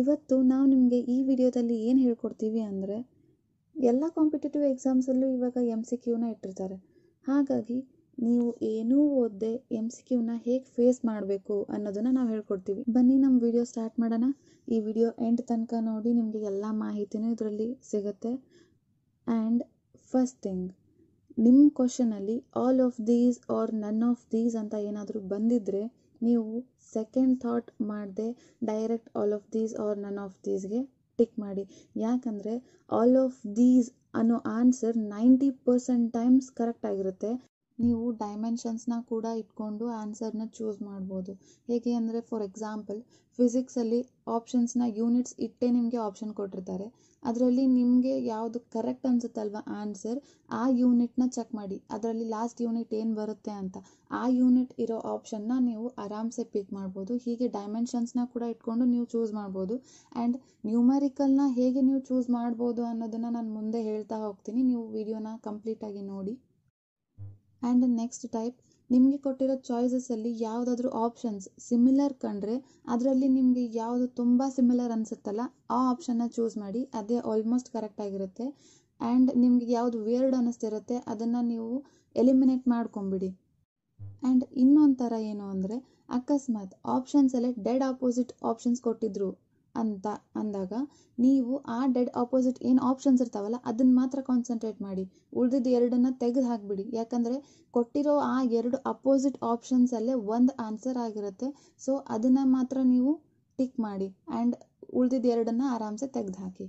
ಇವತ್ತು ನಾವು ನಿಮಗೆ ಈ ವಿಡಿಯೋದಲ್ಲಿ ಏನು ಹೇಳ್ಕೊಡ್ತೀವಿ ಅಂದರೆ ಎಲ್ಲ ಕಾಂಪಿಟೇಟಿವ್ ಎಕ್ಸಾಮ್ಸಲ್ಲೂ ಇವಾಗ ಎಮ್ ಸಿ ಕ್ಯೂನ ಇಟ್ಟಿರ್ತಾರೆ ಹಾಗಾಗಿ ನೀವು ಏನೂ ಓದ್ದೆ ಎಮ್ ಸಿ ಕ್ಯೂನ ಹೇಗೆ ಫೇಸ್ ಮಾಡಬೇಕು ಅನ್ನೋದನ್ನು ನಾವು ಹೇಳ್ಕೊಡ್ತೀವಿ ಬನ್ನಿ ನಮ್ಮ ವಿಡಿಯೋ ಸ್ಟಾರ್ಟ್ ಮಾಡೋಣ ಈ ವಿಡಿಯೋ ಎಂಡ್ ತನಕ ನೋಡಿ ನಿಮಗೆ ಎಲ್ಲ ಮಾಹಿತಿನೂ ಇದರಲ್ಲಿ ಸಿಗುತ್ತೆ ಆ್ಯಂಡ್ ಫಸ್ಟ್ ಥಿಂಗ್ ನಿಮ್ಮ ಕ್ವಶನಲ್ಲಿ all of these or none of these ಅಂತ ಏನಾದರೂ ಬಂದಿದ್ದರೆ ನೀವು ಸೆಕೆಂಡ್ ಥಾಟ್ ಮಾಡದೆ direct all of these or none of ದೀಸ್ಗೆ ಟಿಕ್ ಮಾಡಿ ಯಾಕಂದರೆ ಆಲ್ ಆಫ್ ದೀಸ್ ಅನ್ನೋ answer ninety percent times correct ಆಗಿರುತ್ತೆ ನೀವು ಡೈಮೆನ್ಷನ್ಸ್ನ ಕೂಡ ಇಟ್ಕೊಂಡು ಆನ್ಸರ್ನ ಚೂಸ್ ಮಾಡ್ಬೋದು ಹೇಗೆ ಅಂದರೆ ಫಾರ್ ಎಕ್ಸಾಂಪಲ್ ಫಿಸಿಕ್ಸಲ್ಲಿ ಆಪ್ಷನ್ಸ್ನ ಯೂನಿಟ್ಸ್ ಇಟ್ಟೇ ನಿಮಗೆ ಆಪ್ಷನ್ ಕೊಟ್ಟಿರ್ತಾರೆ ಅದರಲ್ಲಿ ನಿಮಗೆ ಯಾವುದು ಕರೆಕ್ಟ್ ಅನಿಸುತ್ತಲ್ವ ಆನ್ಸರ್ ಆ ಯೂನಿಟ್ನ ಚೆಕ್ ಮಾಡಿ ಅದರಲ್ಲಿ ಲಾಸ್ಟ್ ಯೂನಿಟ್ ಏನು ಬರುತ್ತೆ ಅಂತ ಆ ಯೂನಿಟ್ ಇರೋ ಆಪ್ಷನ್ನ ನೀವು ಆರಾಮ್ಸೆ ಪಿಕ್ ಮಾಡ್ಬೋದು ಹೀಗೆ ಡೈಮೆನ್ಷನ್ಸ್ನ ಕೂಡ ಇಟ್ಕೊಂಡು ನೀವು ಚೂಸ್ ಮಾಡ್ಬೋದು ಆ್ಯಂಡ್ ನ್ಯೂಮರಿಕಲ್ನ ಹೇಗೆ ನೀವು ಚೂಸ್ ಮಾಡ್ಬೋದು ಅನ್ನೋದನ್ನು ನಾನು ಮುಂದೆ ಹೇಳ್ತಾ ಹೋಗ್ತೀನಿ ನೀವು ವಿಡಿಯೋನ ಕಂಪ್ಲೀಟಾಗಿ ನೋಡಿ ಆ್ಯಂಡ್ ನೆಕ್ಸ್ಟ್ ಟೈಪ್ ನಿಮಗೆ ಕೊಟ್ಟಿರೋ ಚಾಯ್ಸಸಲ್ಲಿ ಯಾವುದಾದ್ರೂ ಆಪ್ಷನ್ಸ್ ಸಿಮಿಲರ್ ಕಂಡ್ರೆ ಅದರಲ್ಲಿ ನಿಮಗೆ ಯಾವುದು ತುಂಬ ಸಿಮಿಲರ್ ಅನಿಸುತ್ತಲ್ಲ ಆ ಆಪ್ಷನ್ನ ಚೂಸ್ ಮಾಡಿ ಅದೇ ಆಲ್ಮೋಸ್ಟ್ ಕರೆಕ್ಟ್ ಆಗಿರುತ್ತೆ ಆ್ಯಂಡ್ ನಿಮಗೆ ಯಾವುದು ವಿಯರ್ಡ್ ಅನಿಸ್ತಿರುತ್ತೆ ಅದನ್ನು ನೀವು ಎಲಿಮಿನೇಟ್ ಮಾಡ್ಕೊಂಬಿಡಿ ಆ್ಯಂಡ್ ಇನ್ನೊಂಥರ ಏನು ಅಂದರೆ ಅಕಸ್ಮಾತ್ ಆಪ್ಷನ್ಸಲ್ಲೇ ಡೆಡ್ ಆಪೋಸಿಟ್ ಆಪ್ಷನ್ಸ್ ಕೊಟ್ಟಿದ್ರು ಅಂತ ಅಂದಾಗ ನೀವು ಆ ಡೆಡ್ ಆಪೋಸಿಟ್ ಏನು ಆಪ್ಷನ್ಸ್ ಇರ್ತಾವಲ್ಲ ಅದನ್ನು ಮಾತ್ರ ಕಾನ್ಸಂಟ್ರೇಟ್ ಮಾಡಿ ಉಳಿದಿದ್ದು ಎರಡನ್ನು ತೆಗೆದು ಹಾಕಿಬಿಡಿ ಯಾಕಂದರೆ ಕೊಟ್ಟಿರೋ ಆ ಎರಡು ಅಪೋಸಿಟ್ ಆಪ್ಷನ್ಸಲ್ಲೇ ಒಂದು ಆನ್ಸರ್ ಆಗಿರುತ್ತೆ ಸೊ ಅದನ್ನು ಮಾತ್ರ ನೀವು ಟಿಕ್ ಮಾಡಿ ಆ್ಯಂಡ್ ಉಳಿದಿದ್ದು ಎರಡನ್ನು ಆರಾಮ್ಸೆ ತೆಗೆದು ಹಾಕಿ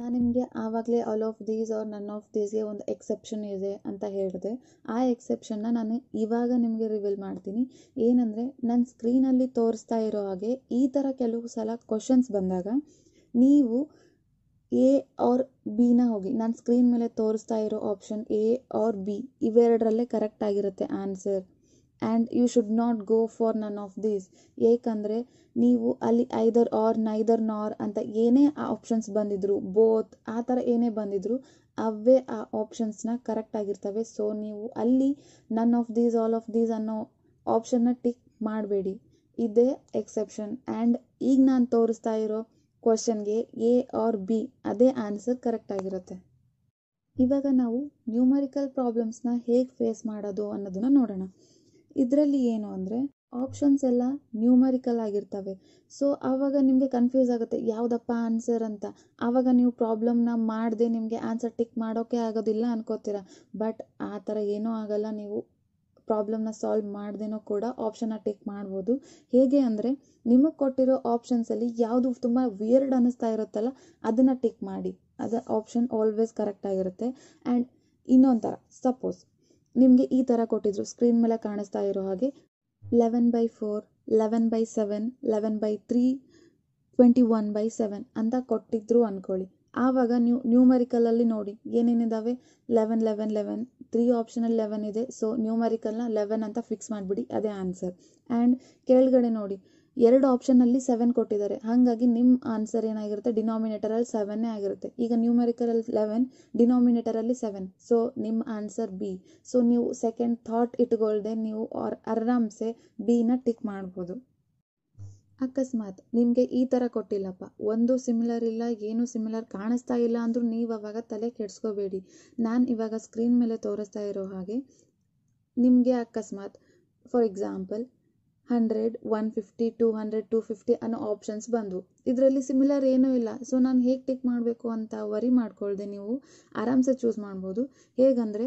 ನಾನು ನಿಮಗೆ ಆವಾಗಲೇ all of these or none of ದೀಸ್ಗೆ ಒಂದು ಎಕ್ಸೆಪ್ಷನ್ ಇದೆ ಅಂತ ಹೇಳಿದೆ ಆ ಎಕ್ಸೆಪ್ಷನ್ನ ನಾನು ಇವಾಗ ನಿಮಗೆ ರಿವೀಲ್ ಮಾಡ್ತೀನಿ ಏನಂದರೆ ನನ್ನ ಸ್ಕ್ರೀನಲ್ಲಿ ತೋರಿಸ್ತಾ ಇರೋ ಹಾಗೆ ಈ ಥರ ಕೆಲವು ಸಲ ಕ್ವಶನ್ಸ್ ಬಂದಾಗ ನೀವು ಎ ಆರ್ ಬಿನ ಹೋಗಿ ನಾನು ಸ್ಕ್ರೀನ್ ಮೇಲೆ ತೋರಿಸ್ತಾ ಇರೋ ಆಪ್ಷನ್ ಎ ಆರ್ ಬಿ ಇವೆರಡರಲ್ಲೇ ಕರೆಕ್ಟ್ ಆಗಿರುತ್ತೆ answer and you should not go for none of these ಏಕೆಂದರೆ ನೀವು ಅಲ್ಲಿ ಐದರ್ ಆರ್ ನೈದರ್ ನಾರ್ ಅಂತ ಏನೇ ಆ ಆಪ್ಷನ್ಸ್ ಬಂದಿದ್ರು ಬೋತ್ ಆ ಥರ ಏನೇ ಬಂದಿದ್ರು ಅವೇ ಆ ಆಪ್ಷನ್ಸ್ನ ಕರೆಕ್ಟ್ ಆಗಿರ್ತವೆ ಸೊ ನೀವು ಅಲ್ಲಿ none of these all of these ಅನ್ನೋ ಆಪ್ಷನ್ನ ಟಿಕ್ ಮಾಡಬೇಡಿ ಇದೇ ಎಕ್ಸೆಪ್ಷನ್ ಆ್ಯಂಡ್ ಈಗ ನಾನು ತೋರಿಸ್ತಾ ಇರೋ ಕ್ವಶನ್ಗೆ ಎ ಆರ್ ಬಿ ಅದೇ ಆನ್ಸರ್ ಕರೆಕ್ಟ್ ಆಗಿರುತ್ತೆ ಇವಾಗ ನಾವು ನ್ಯೂಮರಿಕಲ್ ಪ್ರಾಬ್ಲಮ್ಸ್ನ ಹೇಗೆ ಫೇಸ್ ಮಾಡೋದು ಅನ್ನೋದನ್ನು ನೋಡೋಣ ಇದರಲ್ಲಿ ಏನು ಅಂದರೆ ಆಪ್ಷನ್ಸ್ ಎಲ್ಲ ನ್ಯೂಮರಿಕಲ್ ಆಗಿರ್ತವೆ ಸೊ ಆವಾಗ ನಿಮಗೆ ಕನ್ಫ್ಯೂಸ್ ಆಗುತ್ತೆ ಯಾವುದಪ್ಪ ಆನ್ಸರ್ ಅಂತ ಆವಾಗ ನೀವು ಪ್ರಾಬ್ಲಮ್ನ ಮಾಡದೆ ನಿಮಗೆ ಆನ್ಸರ್ ಟಿಕ್ ಮಾಡೋಕ್ಕೆ ಆಗೋದಿಲ್ಲ ಅನ್ಕೋತೀರ ಬಟ್ ಆ ಥರ ಏನೂ ಆಗಲ್ಲ ನೀವು ಪ್ರಾಬ್ಲಮ್ನ ಸಾಲ್ವ್ ಮಾಡ್ದೇನೂ ಕೂಡ ಆಪ್ಷನ್ನ ಟಿಕ್ ಮಾಡ್ಬೋದು ಹೇಗೆ ಅಂದರೆ ನಿಮಗೆ ಕೊಟ್ಟಿರೋ ಆಪ್ಷನ್ಸಲ್ಲಿ ಯಾವುದು ತುಂಬ ವಿಯರ್ಡ್ ಅನ್ನಿಸ್ತಾ ಇರುತ್ತಲ್ಲ ಅದನ್ನು ಟಿಕ್ ಮಾಡಿ ಅದು ಆಪ್ಷನ್ ಆಲ್ವೇಸ್ ಕರೆಕ್ಟ್ ಆಗಿರುತ್ತೆ ಆ್ಯಂಡ್ ಇನ್ನೊಂಥರ ಸಪೋಸ್ ನಿಮಗೆ ಈ ಥರ ಕೊಟ್ಟಿದ್ರು ಸ್ಕ್ರೀನ್ ಮೇಲೆ ಕಾಣಿಸ್ತಾ ಇರೋ ಹಾಗೆ eleven by four eleven by seven eleven by three twenty one by seven ಅಂತ ಕೊಟ್ಟಿದ್ರು ಅಂದ್ಕೊಳ್ಳಿ ಆವಾಗ ನೀವು ನ್ಯೂಮರಿಕಲಲ್ಲಿ ನೋಡಿ ಏನೇನಿದ್ದಾವೆ ಲೆವೆನ್ ಲೆವೆನ್ ಲೆವೆನ್ ತ್ರೀ ಆಪ್ಷನಲ್ಲಿ ಲೆವೆನ್ ಇದೆ ಸೊ ನ್ಯೂಮರಿಕಲ್ನ ಲೆವೆನ್ ಅಂತ ಫಿಕ್ಸ್ ಮಾಡಿಬಿಡಿ ಅದೇ ಆನ್ಸರ್ ಆ್ಯಂಡ್ ಕೆಳಗಡೆ ನೋಡಿ ಎರಡು ಆಪ್ಷನಲ್ಲಿ ಸೆವೆನ್ ಕೊಟ್ಟಿದ್ದಾರೆ ಹಾಗಾಗಿ ನಿಮ್ಮ ಆನ್ಸರ್ ಏನಾಗಿರುತ್ತೆ ಡಿನಾಮಿನೇಟರಲ್ಲಿ ಸೆವೆನ್ನೇ ಆಗಿರುತ್ತೆ ಈಗ ನ್ಯೂಮೆರಿಕಲಲ್ಲಿ ಲೆವೆನ್ ಡಿನಾಮಿನೇಟರಲ್ಲಿ ಸೆವೆನ್ ಸೊ ನಿಮ್ಮ ಆನ್ಸರ್ ಬಿ ಸೊ ನೀವು ಸೆಕೆಂಡ್ ಥಾಟ್ ಇಟ್ಕೊಳ್ದೆ ನೀವು ಆರ್ ಆರಾಮ್ಸೆ ಬಿನ ಟಿಕ್ ಮಾಡ್ಬೋದು ಅಕಸ್ಮಾತ್ ನಿಮಗೆ ಈ ಥರ ಕೊಟ್ಟಿಲ್ಲಪ್ಪ ಒಂದು ಸಿಮಿಲರ್ ಇಲ್ಲ ಏನು ಸಿಮಿಲರ್ ಕಾಣಿಸ್ತಾ ಇಲ್ಲ ಅಂದರೂ ನೀವು ಅವಾಗ ತಲೆ ಕೆಡಿಸ್ಕೋಬೇಡಿ ನಾನು ಇವಾಗ ಸ್ಕ್ರೀನ್ ಮೇಲೆ ತೋರಿಸ್ತಾ ಇರೋ ಹಾಗೆ ನಿಮಗೆ ಅಕಸ್ಮಾತ್ for example hundred one fifty two hundred two fifty ಅನ್ನೋ ಆಪ್ಷನ್ಸ್ ಬಂದವು ಇದರಲ್ಲಿ ಸಿಮಿಲರ್ ಏನೂ ಇಲ್ಲ ಸೊ ನಾನು ಹೇಗೆ ಟಿಕ್ ಮಾಡಬೇಕು ಅಂತ ವರಿ ಮಾಡ್ಕೊಳ್ದೆ ನೀವು ಆರಾಮ್ಸೆ ಚೂಸ್ ಮಾಡ್ಬೋದು ಹೇಗಂದರೆ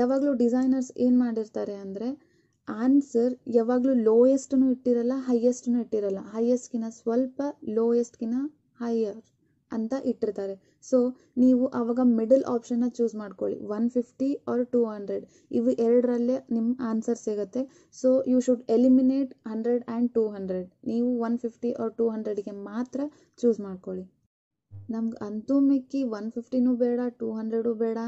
ಯಾವಾಗಲೂ ಡಿಸೈನರ್ಸ್ ಏನು ಮಾಡಿರ್ತಾರೆ ಅಂದರೆ ಆನ್ಸರ್ ಯಾವಾಗಲೂ ಲೋಯೆಸ್ಟನ್ನು ಇಟ್ಟಿರಲ್ಲ ಹೈಯೆಸ್ಟನ್ನು ಇಟ್ಟಿರಲ್ಲ ಹೈಯೆಸ್ಟ್ಗಿಂತ ಸ್ವಲ್ಪ ಲೋಯೆಸ್ಟ್ಗಿಂತ ಹೈಯರ್ ಅಂತ ಇಟ್ಟಿರ್ತಾರೆ ಸೊ ನೀವು ಆವಾಗ ಮಿಡಲ್ ಆಪ್ಷನ್ನ ಚೂಸ್ ಮಾಡ್ಕೊಳ್ಳಿ one fifty or two hundred ಇವು ಎರಡರಲ್ಲೇ ನಿಮ್ಮ ಆನ್ಸರ್ ಸಿಗುತ್ತೆ so you should eliminate hundred and two hundred ನೀವು ಒನ್ ಫಿಫ್ಟಿ ಆರ್ ಟೂ ಹಂಡ್ರೆಡ್ಗೆ ಮಾತ್ರ ಚೂಸ್ ಮಾಡ್ಕೊಳ್ಳಿ ನಮ್ಗೆ ಅಂತೂ ಮಿಕ್ಕಿ ಒನ್ ಫಿಫ್ಟಿನೂ ಬೇಡ ಟೂ ಹಂಡ್ರೆಡೂ ಬೇಡ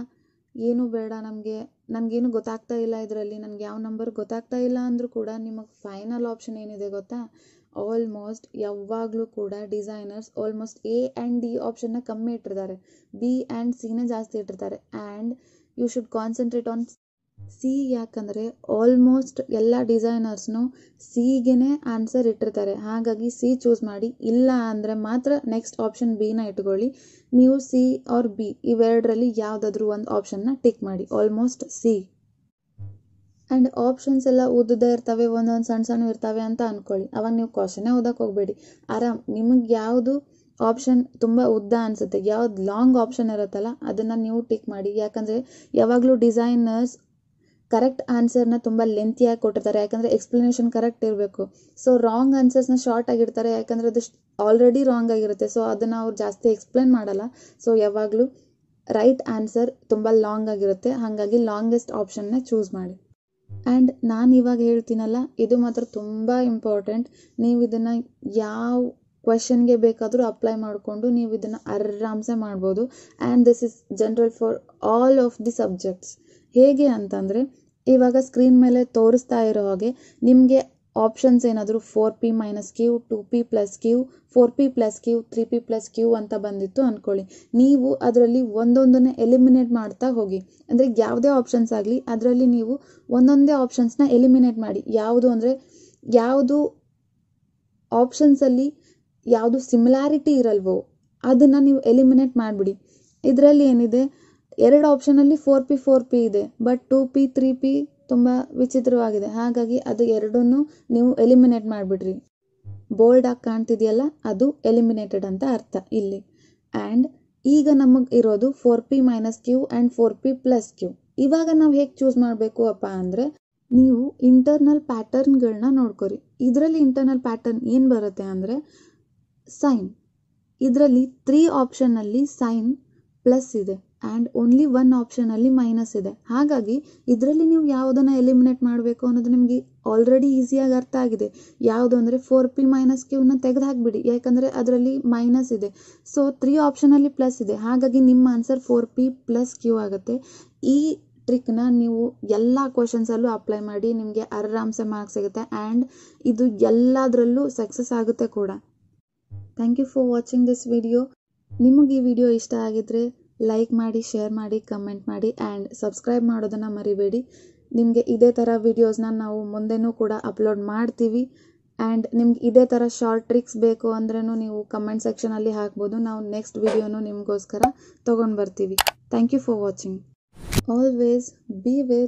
ಏನೂ ಬೇಡ ನಮಗೆ ನನಗೇನು ಗೊತ್ತಾಗ್ತಾ ಇಲ್ಲ ಇದರಲ್ಲಿ ನನಗೆ ಯಾವ ನಂಬರ್ ಗೊತ್ತಾಗ್ತಾ ಇಲ್ಲ ಅಂದರೂ ಕೂಡ ನಿಮಗೆ ಫೈನಲ್ ಆಪ್ಷನ್ ಏನಿದೆ ಗೊತ್ತಾ ಆಲ್ಮೋಸ್ಟ್ ಯಾವಾಗಲೂ ಕೂಡ designers almost A and D ಆಪ್ಷನ್ನ ಕಮ್ಮಿ ಇಟ್ಟಿರ್ತಾರೆ ಬಿ ಆ್ಯಂಡ್ ಸಿನ ಜಾಸ್ತಿ ಇಟ್ಟಿರ್ತಾರೆ and you should concentrate on C ಯಾಕಂದರೆ ಆಲ್ಮೋಸ್ಟ್ ಎಲ್ಲ ಡಿಸೈನರ್ಸ್ನು ಸಿಗೇ ಆನ್ಸರ್ ಇಟ್ಟಿರ್ತಾರೆ ಹಾಗಾಗಿ ಸಿ ಚೂಸ್ ಮಾಡಿ ಇಲ್ಲ ಅಂದರೆ ಮಾತ್ರ ನೆಕ್ಸ್ಟ್ ಆಪ್ಷನ್ ಬಿನ ಇಟ್ಕೊಳ್ಳಿ ನೀವು ಸಿ ಆರ್ ಬಿ ಇವೆರಡರಲ್ಲಿ ಯಾವುದಾದ್ರೂ ಒಂದು ಆಪ್ಷನ್ನ ಟಿಕ್ ಮಾಡಿ ಆಲ್ಮೋಸ್ಟ್ ಸಿ ಆ್ಯಂಡ್ ಆಪ್ಷನ್ಸ್ ಎಲ್ಲ ಓದುದೇ ಇರ್ತವೆ ಒಂದೊಂದು ಸಣ್ಣ ಸಣ್ಣ ಇರ್ತವೆ ಅಂತ ಅಂದ್ಕೊಳ್ಳಿ ಅವಾಗ ನೀವು ಕ್ವಶನೇ ಓದಕ್ಕೆ ಹೋಗಬೇಡಿ ಆರಾಮ್ ನಿಮಗೆ ಯಾವುದು ಆಪ್ಷನ್ ತುಂಬ ಉದ್ದ ಅನಿಸುತ್ತೆ ಯಾವ್ದು ಲಾಂಗ್ ಆಪ್ಷನ್ ಇರುತ್ತಲ್ಲ ಅದನ್ನು ನೀವು ಟಿಕ್ ಮಾಡಿ ಯಾಕಂದರೆ ಯಾವಾಗಲೂ ಡಿಸೈನರ್ಸ್ ಕರೆಕ್ಟ್ ಆನ್ಸರ್ನ ತುಂಬ ಲೆಂತಿಯಾಗಿ ಕೊಟ್ಟಿರ್ತಾರೆ ಯಾಕಂದರೆ ಎಕ್ಸ್ಪ್ಲನೇಷನ್ ಕರೆಕ್ಟ್ ಇರಬೇಕು ಸೊ ರಾಂಗ್ ಆನ್ಸರ್ಸ್ನ ಶಾರ್ಟ್ ಆಗಿರ್ತಾರೆ ಯಾಕಂದರೆ ಅದು ಆಲ್ರೆಡಿ ರಾಂಗ್ ಆಗಿರುತ್ತೆ ಸೊ ಅದನ್ನು ಅವ್ರು ಜಾಸ್ತಿ ಎಕ್ಸ್ಪ್ಲೇನ್ ಮಾಡಲ್ಲ ಸೊ ಯಾವಾಗಲೂ ರೈಟ್ ಆನ್ಸರ್ ತುಂಬ ಲಾಂಗ್ ಆಗಿರುತ್ತೆ ಹಾಗಾಗಿ ಲಾಂಗೆಸ್ಟ್ ಆಪ್ಷನ್ನೇ ಚೂಸ್ ಮಾಡಿ ಆ್ಯಂಡ್ ನಾನು ಇವಾಗ ಹೇಳ್ತೀನಲ್ಲ ಇದು ಮಾತ್ರ ತುಂಬ ಇಂಪಾರ್ಟೆಂಟ್ ನೀವು ಇದನ್ನು ಯಾವ ಕ್ವಶನ್ಗೆ ಬೇಕಾದರೂ ಅಪ್ಲೈ ಮಾಡಿಕೊಂಡು ನೀವು ಇದನ್ನು ಆರಾಮ್ಸೆ ಮಾಡ್ಬೋದು and this is general for all of the subjects ಹೇಗೆ ಅಂತಂದರೆ ಇವಾಗ ಸ್ಕ್ರೀನ್ ಮೇಲೆ ತೋರಿಸ್ತಾ ಇರೋ ಹಾಗೆ ನಿಮಗೆ ಆಪ್ಷನ್ಸ್ ಏನಾದರೂ four P minus Q two P plus Q four P plus Q three P plus Q ಅಂತ ಬಂದಿತ್ತು ಅಂದ್ಕೊಳ್ಳಿ ನೀವು ಅದರಲ್ಲಿ ಒಂದೊಂದನ್ನೇ ಎಲಿಮಿನೇಟ್ ಮಾಡ್ತಾ ಹೋಗಿ ಅಂದರೆ ಯಾವುದೇ ಆಪ್ಷನ್ಸ್ ಆಗಲಿ ಅದರಲ್ಲಿ ನೀವು ಒಂದೊಂದೇ ಆಪ್ಷನ್ಸ್ನ ಎಲಿಮಿನೇಟ್ ಮಾಡಿ ಯಾವುದು ಅಂದರೆ ಯಾವುದು ಆಪ್ಷನ್ಸಲ್ಲಿ ಯಾವುದು ಸಿಮಿಲಾರಿಟಿ ಇರಲ್ವೋ ಅದನ್ನು ನೀವು ಎಲಿಮಿನೇಟ್ ಮಾಡಿಬಿಡಿ ಇದರಲ್ಲಿ ಏನಿದೆ ಎರಡು ಆಪ್ಷನಲ್ಲಿ ಫೋರ್ ಪಿ ಫೋರ್ ಪಿ ಇದೆ but two P three P ತುಂಬ ವಿಚಿತ್ರವಾಗಿದೆ ಹಾಗಾಗಿ ಅದು ಎರಡನ್ನೂ ನೀವು ಎಲಿಮಿನೇಟ್ ಮಾಡಿಬಿಡ್ರಿ ಆಗಿ ಕಾಣ್ತಿದೆಯಲ್ಲ ಅದು ಎಲಿಮಿನೇಟೆಡ್ ಅಂತ ಅರ್ಥ ಇಲ್ಲಿ ಆ್ಯಂಡ್ ಈಗ ನಮಗೆ ಇರೋದು four P minus Q and four P plus Q ಇವಾಗ ನಾವು ಹೇಗೆ ಚೂಸ್ ಮಾಡಬೇಕು ಅಪ್ಪ ಅಂದರೆ ನೀವು ಇಂಟರ್ನಲ್ ಪ್ಯಾಟರ್ನ್ಗಳನ್ನ ನೋಡ್ಕೊರಿ ಇದರಲ್ಲಿ ಇಂಟರ್ನಲ್ ಪ್ಯಾಟರ್ನ್ ಏನು ಬರುತ್ತೆ ಅಂದರೆ ಸೈನ್ ಇದರಲ್ಲಿ ತ್ರೀ ಆಪ್ಷನ್ನಲ್ಲಿ ಸೈನ್ ಪ್ಲಸ್ ಇದೆ ಆ್ಯಂಡ್ ಓನ್ಲಿ ಒನ್ ಆಪ್ಷನಲ್ಲಿ ಮೈನಸ್ ಇದೆ ಹಾಗಾಗಿ ಇದರಲ್ಲಿ ನೀವು ಯಾವುದನ್ನು ಎಲಿಮಿನೇಟ್ ಮಾಡಬೇಕು ಅನ್ನೋದು ನಿಮಗೆ ಆಲ್ರೆಡಿ ಈಸಿಯಾಗಿ ಅರ್ಥ ಆಗಿದೆ ಯಾವುದು ಅಂದರೆ ಫೋರ್ ಪಿ ಮೈನಸ್ ಕ್ಯೂನ ತೆಗೆದು ಹಾಕಿಬಿಡಿ ಯಾಕಂದರೆ ಅದರಲ್ಲಿ ಮೈನಸ್ ಇದೆ ಸೊ ತ್ರೀ ಆಪ್ಷನಲ್ಲಿ ಪ್ಲಸ್ ಇದೆ ಹಾಗಾಗಿ ನಿಮ್ಮ answer four P plus Q ಆಗುತ್ತೆ ಈ ಟ್ರಿಕ್ನ ನೀವು ಎಲ್ಲ ಕ್ವಶನ್ಸಲ್ಲೂ ಅಪ್ಲೈ ಮಾಡಿ ನಿಮಗೆ ಆರಾಮ್ಸೆ ಮಾರ್ಕ್ಸ್ ಸಿಗುತ್ತೆ ಆ್ಯಂಡ್ ಇದು ಎಲ್ಲದರಲ್ಲೂ ಸಕ್ಸಸ್ ಆಗುತ್ತೆ ಕೂಡ thank you for watching this video ನಿಮಗೆ ಈ ವಿಡಿಯೋ ಇಷ್ಟ ಆಗಿದ್ರೆ ಲೈಕ್ ಮಾಡಿ ಶೇರ್ ಮಾಡಿ ಕಮೆಂಟ್ ಮಾಡಿ ಆ್ಯಂಡ್ ಸಬ್ಸ್ಕ್ರೈಬ್ ಮಾಡೋದನ್ನು ಮರಿಬೇಡಿ ನಿಮಗೆ ಇದೇ ಥರ ವೀಡಿಯೋಸ್ನ ನಾವು ಮುಂದೆನೂ ಕೂಡ ಅಪ್ಲೋಡ್ ಮಾಡ್ತೀವಿ ಆ್ಯಂಡ್ ನಿಮ್ಗೆ ಇದೇ ಥರ ಶಾರ್ಟ್ ಟ್ರಿಕ್ಸ್ ಬೇಕು ಅಂದ್ರೂ ನೀವು ಕಮೆಂಟ್ ಸೆಕ್ಷನಲ್ಲಿ ಹಾಕ್ಬೋದು ನಾವು ನೆಕ್ಸ್ಟ್ ವಿಡಿಯೋನು ನಿಮಗೋಸ್ಕರ ತೊಗೊಂಡು ಬರ್ತೀವಿ thank you for watching always be way